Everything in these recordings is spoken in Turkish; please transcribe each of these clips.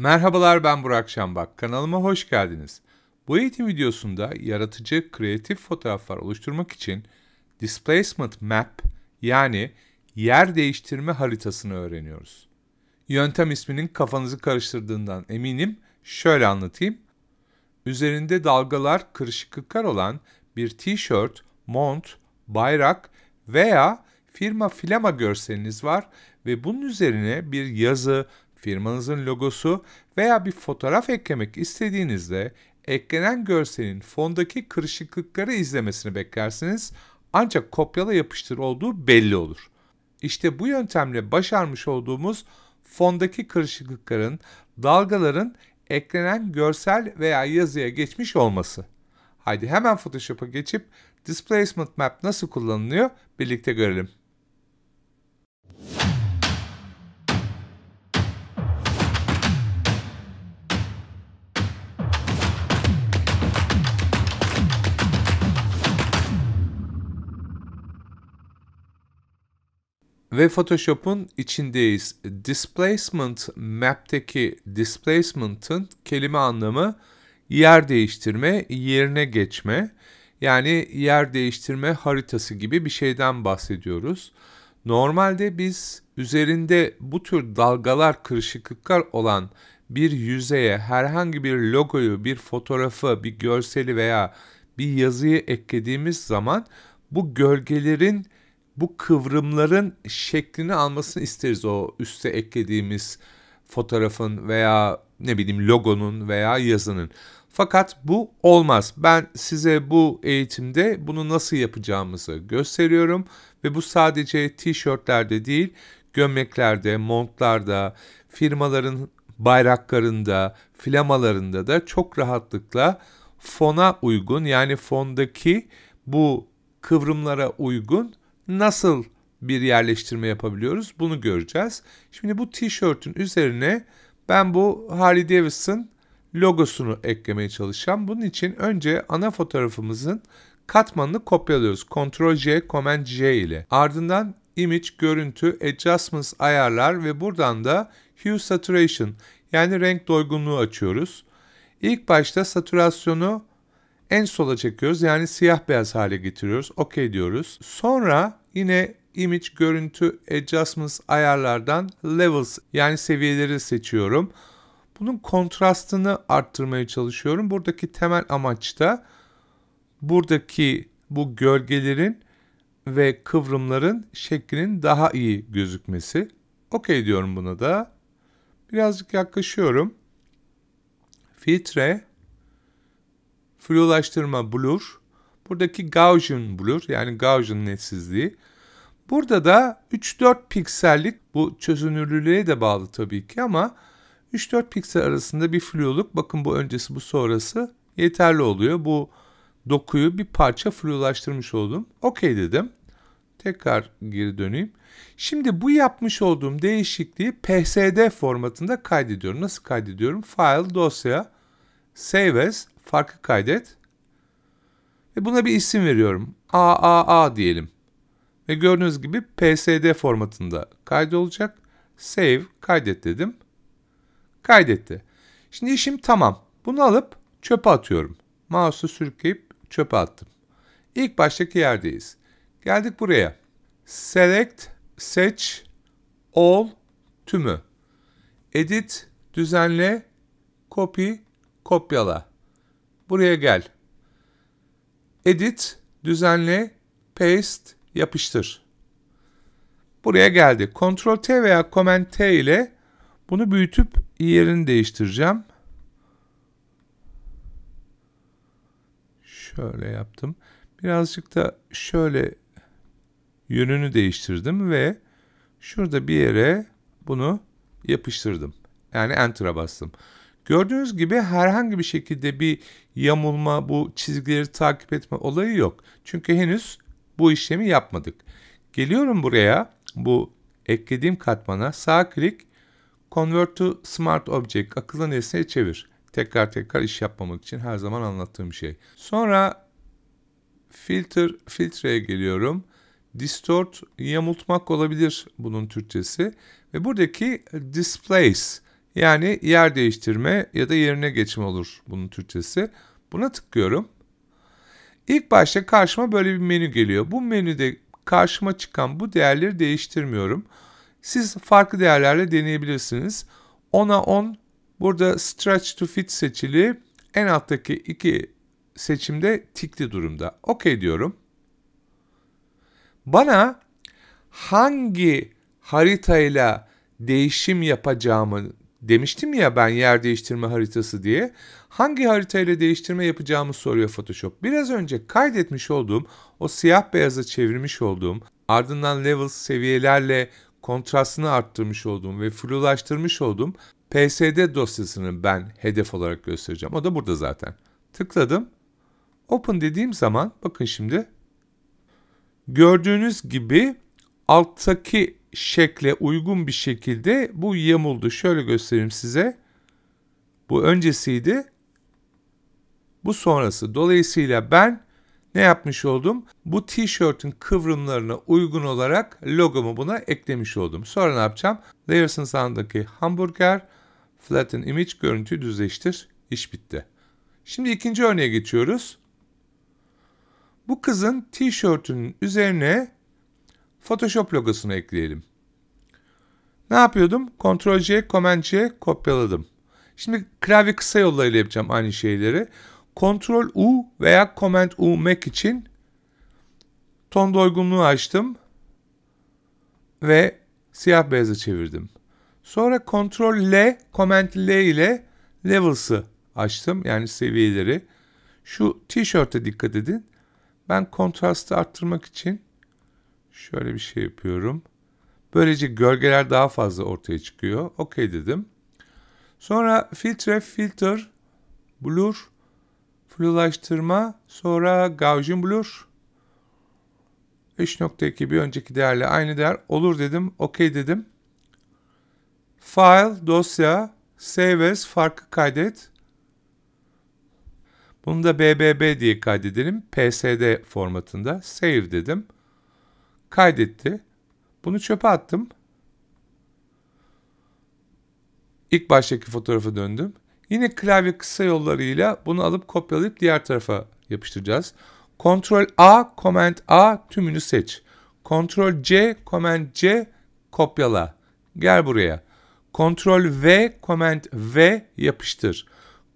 Merhabalar ben Burak Şambak. Kanalıma hoş geldiniz. Bu eğitim videosunda yaratıcı kreatif fotoğraflar oluşturmak için Displacement Map yani yer değiştirme haritasını öğreniyoruz. Yöntem isminin kafanızı karıştırdığından eminim. Şöyle anlatayım. Üzerinde dalgalar kırışıklıklar olan bir tişört, mont, bayrak veya firma filama görseliniz var ve bunun üzerine bir yazı firmanızın logosu veya bir fotoğraf eklemek istediğinizde eklenen görselin fondaki kırışıklıkları izlemesini beklersiniz ancak kopyala yapıştır olduğu belli olur. İşte bu yöntemle başarmış olduğumuz fondaki kırışıklıkların, dalgaların eklenen görsel veya yazıya geçmiş olması. Haydi hemen Photoshop'a geçip Displacement Map nasıl kullanılıyor birlikte görelim. ve Photoshop'un içindeyiz. Displacement map'teki displacement'ın kelime anlamı yer değiştirme, yerine geçme. Yani yer değiştirme haritası gibi bir şeyden bahsediyoruz. Normalde biz üzerinde bu tür dalgalar, kırışıklıklar olan bir yüzeye herhangi bir logoyu, bir fotoğrafı, bir görseli veya bir yazıyı eklediğimiz zaman bu gölgelerin bu kıvrımların şeklini almasını isteriz o üste eklediğimiz fotoğrafın veya ne bileyim logonun veya yazının. Fakat bu olmaz. Ben size bu eğitimde bunu nasıl yapacağımızı gösteriyorum ve bu sadece tişörtlerde değil, gömleklerde, montlarda, firmaların bayraklarında, flamalarında da çok rahatlıkla fona uygun yani fondaki bu kıvrımlara uygun nasıl bir yerleştirme yapabiliyoruz bunu göreceğiz. Şimdi bu tişörtün üzerine ben bu Harley Davidson logosunu eklemeye çalışacağım. Bunun için önce ana fotoğrafımızın katmanını kopyalıyoruz. Ctrl J, Command J ile. Ardından Image, Görüntü, Adjustments ayarlar ve buradan da Hue Saturation yani renk doygunluğu açıyoruz. İlk başta saturasyonu en sola çekiyoruz. Yani siyah beyaz hale getiriyoruz. OK diyoruz. Sonra yine Image Görüntü Adjustments ayarlardan Levels yani seviyeleri seçiyorum. Bunun kontrastını arttırmaya çalışıyorum. Buradaki temel amaç da buradaki bu gölgelerin ve kıvrımların şeklinin daha iyi gözükmesi. Okey diyorum buna da. Birazcık yaklaşıyorum. Filtre, flulaştırma blur, Buradaki Gaussian blur yani Gaussian netsizliği. Burada da 3-4 piksellik bu çözünürlülüğe de bağlı tabii ki ama 3-4 piksel arasında bir fluluk bakın bu öncesi bu sonrası yeterli oluyor. Bu dokuyu bir parça flulaştırmış oldum. Okey dedim. Tekrar geri döneyim. Şimdi bu yapmış olduğum değişikliği PSD formatında kaydediyorum. Nasıl kaydediyorum? File, dosya, save as, farkı kaydet ve buna bir isim veriyorum. AAA diyelim. Ve gördüğünüz gibi PSD formatında kaydolacak. Save, kaydet dedim. Kaydetti. Şimdi işim tamam. Bunu alıp çöpe atıyorum. Mouse'u sürükleyip çöpe attım. İlk baştaki yerdeyiz. Geldik buraya. Select, seç, all, tümü. Edit, düzenle, copy, kopyala. Buraya gel edit, düzenle, paste, yapıştır. Buraya geldi. Ctrl T veya Command T ile bunu büyütüp yerini değiştireceğim. Şöyle yaptım. Birazcık da şöyle yönünü değiştirdim ve şurada bir yere bunu yapıştırdım. Yani Enter'a bastım. Gördüğünüz gibi herhangi bir şekilde bir yamulma, bu çizgileri takip etme olayı yok. Çünkü henüz bu işlemi yapmadık. Geliyorum buraya, bu eklediğim katmana sağ klik, Convert to Smart Object, akıllı nesneye çevir. Tekrar tekrar iş yapmamak için her zaman anlattığım şey. Sonra filter filtreye geliyorum. Distort yamultmak olabilir bunun Türkçesi. Ve buradaki displace yani yer değiştirme ya da yerine geçme olur bunun Türkçesi. Buna tıklıyorum. İlk başta karşıma böyle bir menü geliyor. Bu menüde karşıma çıkan bu değerleri değiştirmiyorum. Siz farklı değerlerle deneyebilirsiniz. 10'a 10 burada stretch to fit seçili. En alttaki iki seçimde tikli durumda. OK diyorum. Bana hangi haritayla değişim yapacağımı Demiştim ya ben yer değiştirme haritası diye. Hangi haritayla değiştirme yapacağımı soruyor Photoshop. Biraz önce kaydetmiş olduğum o siyah beyaza çevirmiş olduğum ardından levels seviyelerle kontrastını arttırmış olduğum ve flulaştırmış olduğum PSD dosyasını ben hedef olarak göstereceğim. O da burada zaten. Tıkladım. Open dediğim zaman bakın şimdi gördüğünüz gibi alttaki şekle uygun bir şekilde bu yamuldu. Şöyle göstereyim size. Bu öncesiydi. Bu sonrası. Dolayısıyla ben ne yapmış oldum? Bu tişörtün kıvrımlarına uygun olarak logomu buna eklemiş oldum. Sonra ne yapacağım? Layers'ın sağındaki hamburger, flatten image, görüntü düzleştir. İş bitti. Şimdi ikinci örneğe geçiyoruz. Bu kızın tişörtünün üzerine Photoshop logosunu ekleyelim. Ne yapıyordum? Ctrl C, Command C kopyaladım. Şimdi klavye kısa yollarıyla yapacağım aynı şeyleri. Ctrl U veya Command U Mac için ton doygunluğu açtım ve siyah beyaza çevirdim. Sonra Ctrl L, Command L ile levels'ı açtım yani seviyeleri. Şu tişörte dikkat edin. Ben kontrastı arttırmak için Şöyle bir şey yapıyorum. Böylece gölgeler daha fazla ortaya çıkıyor. Okey dedim. Sonra filtre, filter, blur, flulaştırma, sonra Gaussian blur. 3.2 bir önceki değerle aynı değer. Olur dedim. Okey dedim. File, dosya, save as, farkı kaydet. Bunu da BBB diye kaydedelim. PSD formatında. Save dedim kaydetti. Bunu çöpe attım. İlk baştaki fotoğrafa döndüm. Yine klavye kısa yollarıyla bunu alıp kopyalayıp diğer tarafa yapıştıracağız. Ctrl A, Command A tümünü seç. Ctrl C, Command C kopyala. Gel buraya. Ctrl V, Command V yapıştır.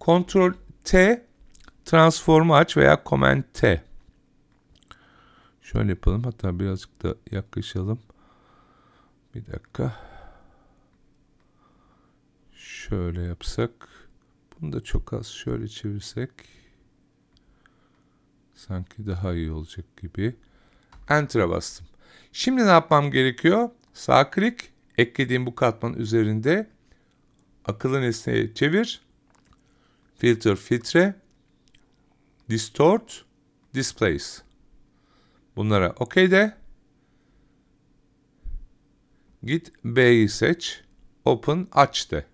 Ctrl T transformu aç veya Command T. Şöyle yapalım hatta birazcık da yaklaşalım. Bir dakika. Şöyle yapsak. Bunu da çok az şöyle çevirsek. Sanki daha iyi olacak gibi. Enter'a bastım. Şimdi ne yapmam gerekiyor? Sağ klik. Eklediğim bu katmanın üzerinde akıllı nesneye çevir. Filter filtre. Distort. Displace. Bunlara okey de. Git B'yi seç. Open aç de.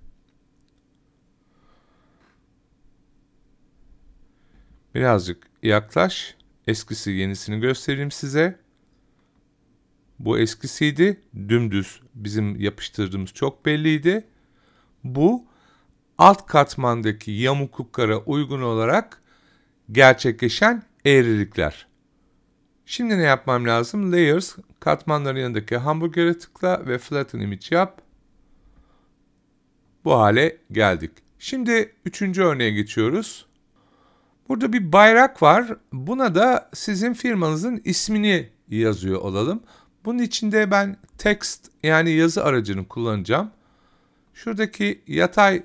Birazcık yaklaş. Eskisi yenisini göstereyim size. Bu eskisiydi. Dümdüz bizim yapıştırdığımız çok belliydi. Bu alt katmandaki yamukluklara uygun olarak gerçekleşen eğrilikler. Şimdi ne yapmam lazım? Layers katmanların yanındaki hamburgere tıkla ve flatten image yap. Bu hale geldik. Şimdi üçüncü örneğe geçiyoruz. Burada bir bayrak var. Buna da sizin firmanızın ismini yazıyor olalım. Bunun içinde ben text yani yazı aracını kullanacağım. Şuradaki yatay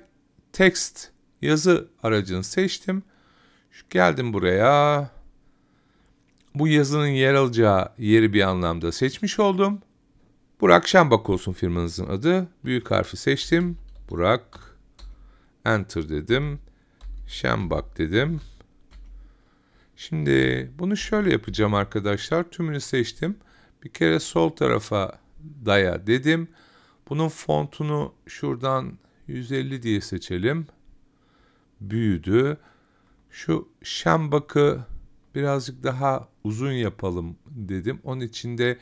text yazı aracını seçtim. Şu geldim buraya bu yazının yer alacağı yeri bir anlamda seçmiş oldum. Burak Şambak olsun firmanızın adı. Büyük harfi seçtim. Burak. Enter dedim. Şambak dedim. Şimdi bunu şöyle yapacağım arkadaşlar. Tümünü seçtim. Bir kere sol tarafa daya dedim. Bunun fontunu şuradan 150 diye seçelim. Büyüdü. Şu şambakı birazcık daha uzun yapalım dedim. Onun için de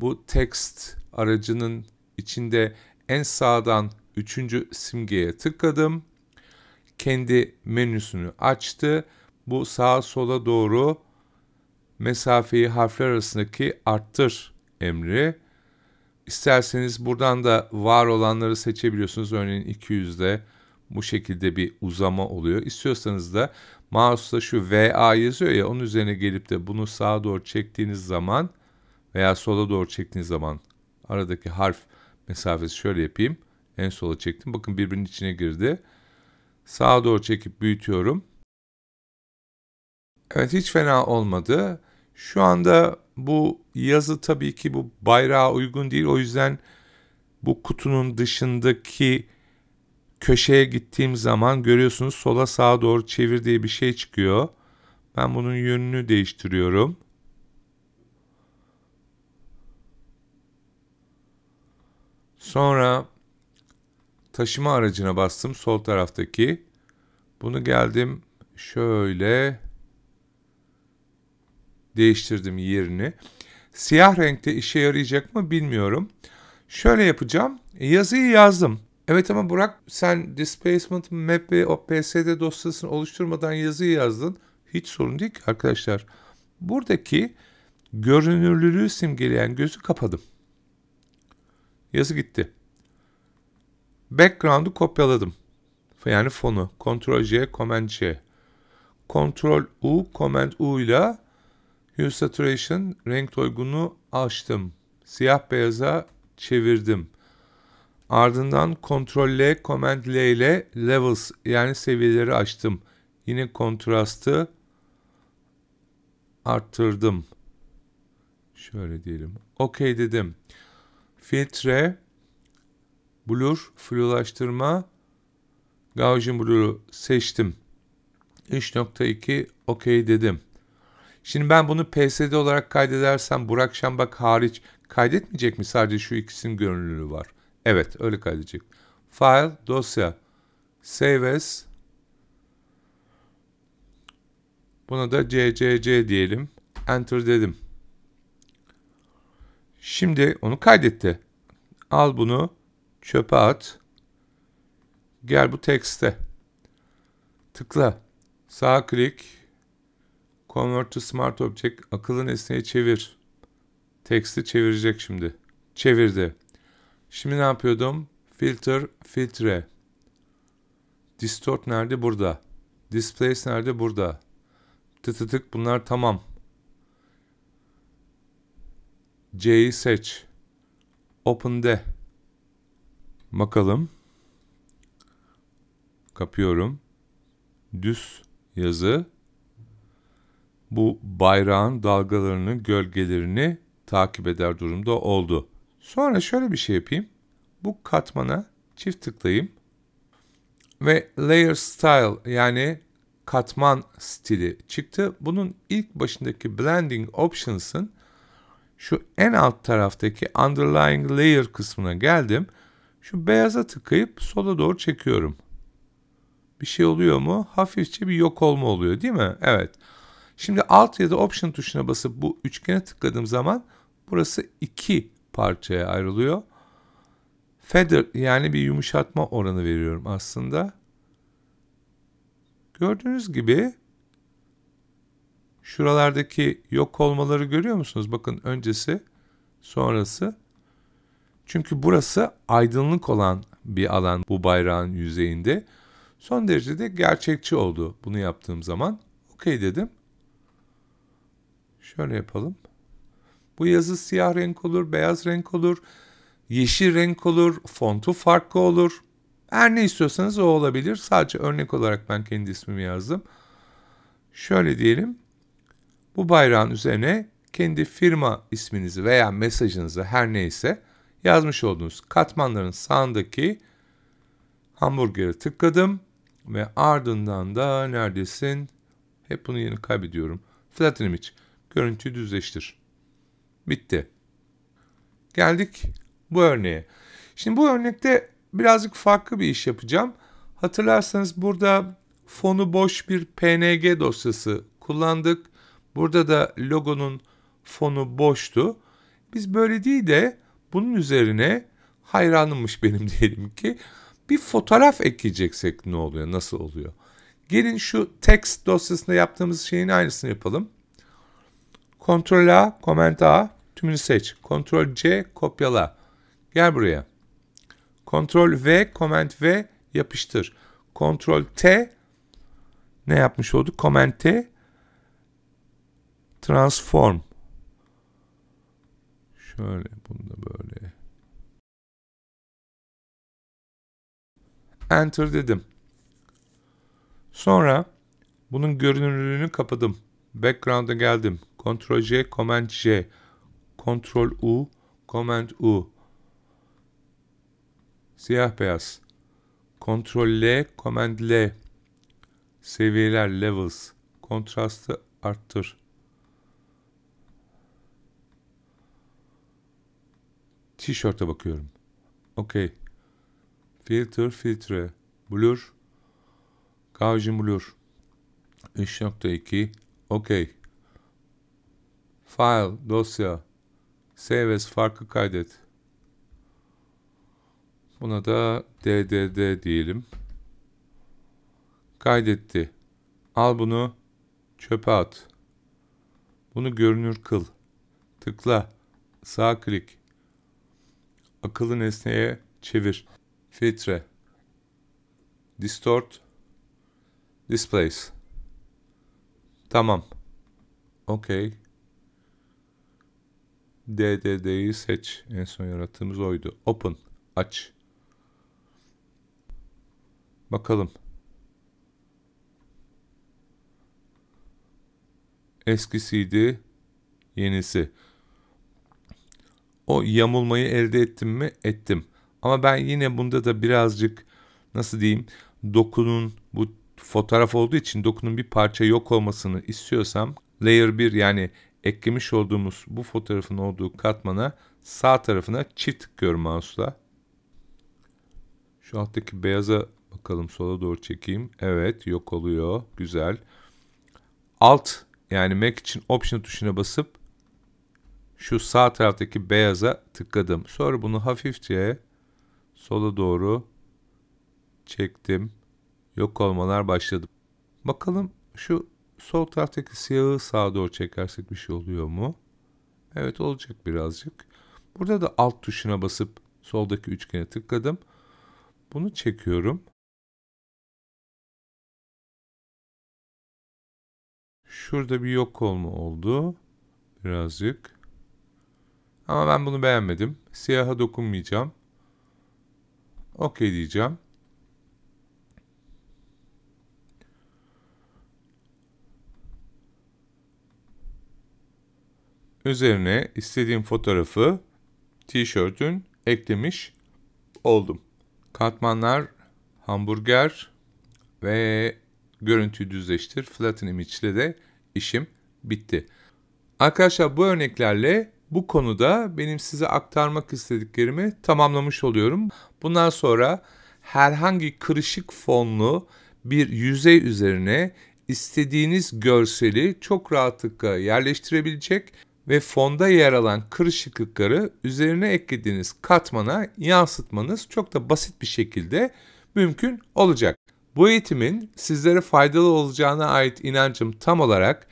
bu text aracının içinde en sağdan üçüncü simgeye tıkladım. Kendi menüsünü açtı. Bu sağa sola doğru mesafeyi harfler arasındaki arttır emri. İsterseniz buradan da var olanları seçebiliyorsunuz. Örneğin 200'de bu şekilde bir uzama oluyor. İstiyorsanız da mouse'da şu VA yazıyor ya onun üzerine gelip de bunu sağa doğru çektiğiniz zaman veya sola doğru çektiğiniz zaman aradaki harf mesafesi şöyle yapayım. En sola çektim. Bakın birbirinin içine girdi. Sağa doğru çekip büyütüyorum. Evet hiç fena olmadı. Şu anda bu yazı tabii ki bu bayrağa uygun değil. O yüzden bu kutunun dışındaki köşeye gittiğim zaman görüyorsunuz sola sağa doğru çevir diye bir şey çıkıyor. Ben bunun yönünü değiştiriyorum. Sonra taşıma aracına bastım sol taraftaki. Bunu geldim şöyle değiştirdim yerini. Siyah renkte işe yarayacak mı bilmiyorum. Şöyle yapacağım. Yazıyı yazdım. Evet ama Burak sen displacement map ve o PSD dosyasını oluşturmadan yazıyı yazdın. Hiç sorun değil ki arkadaşlar. Buradaki görünürlüğü simgeleyen gözü kapadım. Yazı gitti. Background'u kopyaladım. Yani fonu. Ctrl J, Command J. Ctrl U, Command U ile Hue Saturation renk doygunluğu açtım. Siyah beyaza çevirdim. Ardından Ctrl L, Command L ile Levels yani seviyeleri açtım. Yine kontrastı arttırdım. Şöyle diyelim. OK dedim. Filtre, blur, flulaştırma, Gaussian blur'u seçtim. 3.2 OK dedim. Şimdi ben bunu PSD olarak kaydedersem Burak Şambak hariç kaydetmeyecek mi? Sadece şu ikisinin görünürlüğü var. Evet öyle kaydedecek. File, dosya, save as. Buna da ccc diyelim. Enter dedim. Şimdi onu kaydetti. Al bunu çöpe at. Gel bu tekste. Tıkla. Sağ klik. Convert to Smart Object. Akıllı nesneye çevir. Teksti çevirecek şimdi. Çevirdi. Şimdi ne yapıyordum? Filter, filtre. Distort nerede? Burada. Displace nerede? Burada. Tı tı tık bunlar tamam. C'yi seç. Open de. Bakalım. Kapıyorum. Düz yazı. Bu bayrağın dalgalarını, gölgelerini takip eder durumda oldu. Sonra şöyle bir şey yapayım. Bu katmana çift tıklayayım. Ve Layer Style yani katman stili çıktı. Bunun ilk başındaki Blending Options'ın şu en alt taraftaki Underlying Layer kısmına geldim. Şu beyaza tıkayıp sola doğru çekiyorum. Bir şey oluyor mu? Hafifçe bir yok olma oluyor değil mi? Evet. Şimdi alt ya da Option tuşuna basıp bu üçgene tıkladığım zaman burası iki parçaya ayrılıyor. Feather yani bir yumuşatma oranı veriyorum aslında. Gördüğünüz gibi şuralardaki yok olmaları görüyor musunuz? Bakın öncesi sonrası. Çünkü burası aydınlık olan bir alan bu bayrağın yüzeyinde. Son derece de gerçekçi oldu bunu yaptığım zaman. Okey dedim. Şöyle yapalım. Bu yazı siyah renk olur, beyaz renk olur, yeşil renk olur, fontu farklı olur. Her ne istiyorsanız o olabilir. Sadece örnek olarak ben kendi ismimi yazdım. Şöyle diyelim. Bu bayrağın üzerine kendi firma isminizi veya mesajınızı her neyse yazmış olduğunuz katmanların sağındaki hamburgere tıkladım ve ardından da neredesin? Hep bunu yeni kaybediyorum. Flatten image. Görüntüyü düzleştir. Bitti. Geldik bu örneğe. Şimdi bu örnekte birazcık farklı bir iş yapacağım. Hatırlarsanız burada fonu boş bir PNG dosyası kullandık. Burada da logonun fonu boştu. Biz böyle değil de bunun üzerine hayranımmış benim diyelim ki bir fotoğraf ekleyeceksek ne oluyor, nasıl oluyor? Gelin şu text dosyasında yaptığımız şeyin aynısını yapalım. Ctrl A, Command A, Tümünü seç. Ctrl C kopyala. Gel buraya. Ctrl V, Command V yapıştır. Ctrl T ne yapmış olduk? Command T transform. Şöyle bunu da böyle. Enter dedim. Sonra bunun görünürlüğünü kapadım. Background'a geldim. Ctrl J, Command J. Ctrl U, Command U. Siyah beyaz. Ctrl L, Command L. Seviyeler, levels. Kontrastı arttır. T-shirt'e bakıyorum. Okey. Filter, filtre. Blur. Gaussian blur. 3.2. Okey. File, dosya. Seves farkı kaydet. Buna da DDD diyelim. Kaydetti. Al bunu çöpe at. Bunu görünür kıl. Tıkla. Sağ klik. Akıllı nesneye çevir. Filtre. Distort. Displace. Tamam. Okey. DDD'yi seç. En son yarattığımız oydu. Open. Aç. Bakalım. Eskisiydi. Yenisi. O yamulmayı elde ettim mi? Ettim. Ama ben yine bunda da birazcık nasıl diyeyim dokunun bu fotoğraf olduğu için dokunun bir parça yok olmasını istiyorsam layer 1 yani eklemiş olduğumuz bu fotoğrafın olduğu katmana sağ tarafına çift tıklıyorum mouse'la. Şu alttaki beyaza bakalım sola doğru çekeyim. Evet yok oluyor. Güzel. Alt yani Mac için Option tuşuna basıp şu sağ taraftaki beyaza tıkladım. Sonra bunu hafifçe sola doğru çektim. Yok olmalar başladı. Bakalım şu sol taraftaki siyahı sağa doğru çekersek bir şey oluyor mu? Evet olacak birazcık. Burada da alt tuşuna basıp soldaki üçgene tıkladım. Bunu çekiyorum. Şurada bir yok olma oldu. Birazcık. Ama ben bunu beğenmedim. Siyaha dokunmayacağım. Okey diyeceğim. üzerine istediğim fotoğrafı tişörtün eklemiş oldum. Katmanlar, hamburger ve görüntü düzleştir flatten image ile de işim bitti. Arkadaşlar bu örneklerle bu konuda benim size aktarmak istediklerimi tamamlamış oluyorum. Bundan sonra herhangi kırışık fonlu bir yüzey üzerine istediğiniz görseli çok rahatlıkla yerleştirebilecek ve fonda yer alan kırışıklıkları üzerine eklediğiniz katmana yansıtmanız çok da basit bir şekilde mümkün olacak. Bu eğitimin sizlere faydalı olacağına ait inancım tam olarak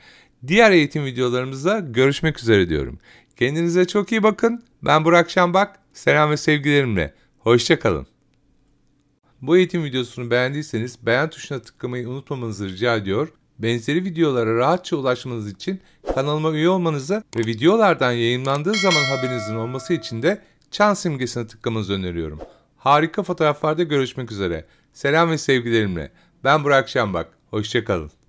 diğer eğitim videolarımızda görüşmek üzere diyorum. Kendinize çok iyi bakın. Ben Burak Şambak. Selam ve sevgilerimle. Hoşçakalın. Bu eğitim videosunu beğendiyseniz beğen tuşuna tıklamayı unutmamanızı rica ediyor. Benzeri videolara rahatça ulaşmanız için kanalıma üye olmanızı ve videolardan yayınlandığı zaman haberinizin olması için de çan simgesine tıklamanızı öneriyorum. Harika fotoğraflarda görüşmek üzere. Selam ve sevgilerimle. Ben Burak Şenbak. Hoşçakalın.